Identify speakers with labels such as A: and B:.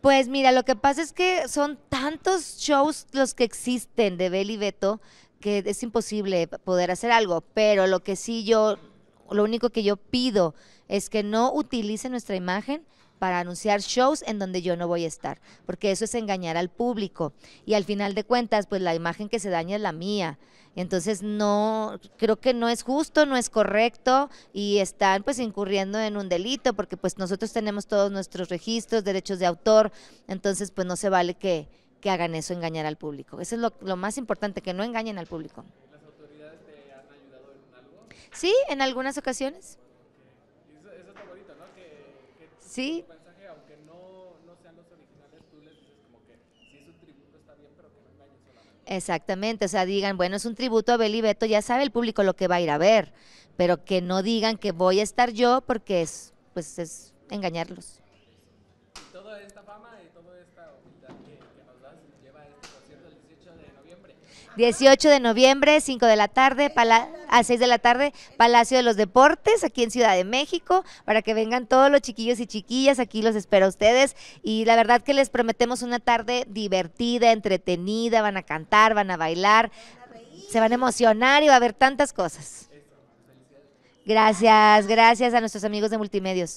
A: Pues mira, lo que pasa es que son tantos shows los que existen de Bel y Beto que es imposible poder hacer algo, pero lo que sí yo, lo único que yo pido es que no utilicen nuestra imagen para anunciar shows en donde yo no voy a estar, porque eso es engañar al público. Y al final de cuentas, pues la imagen que se daña es la mía. Entonces no, creo que no es justo, no es correcto y están pues incurriendo en un delito porque pues nosotros tenemos todos nuestros registros, derechos de autor, entonces pues no se vale que, hagan eso, engañar al público. Eso es lo, lo más importante, que no engañen al público. ¿Las
B: autoridades te han ayudado
A: en algo? Sí, en algunas ocasiones. Sí. Exactamente, o sea, digan, bueno, es un tributo a Beli Beto, ya sabe el público lo que va a ir a ver, pero que no digan que voy a estar yo porque es, pues es engañarlos.
B: Y toda esta fama y toda esta humildad que, nos das
A: lleva este el 18 de noviembre. 18 de noviembre, 5 de la tarde, la a 6 de la tarde, Palacio de los Deportes, aquí en Ciudad de México, para que vengan todos los chiquillos y chiquillas, aquí los espero a ustedes. Y la verdad que les prometemos una tarde divertida, entretenida, van a cantar, van a bailar, se van a emocionar y va a haber tantas cosas. Gracias, gracias a nuestros amigos de Multimedios.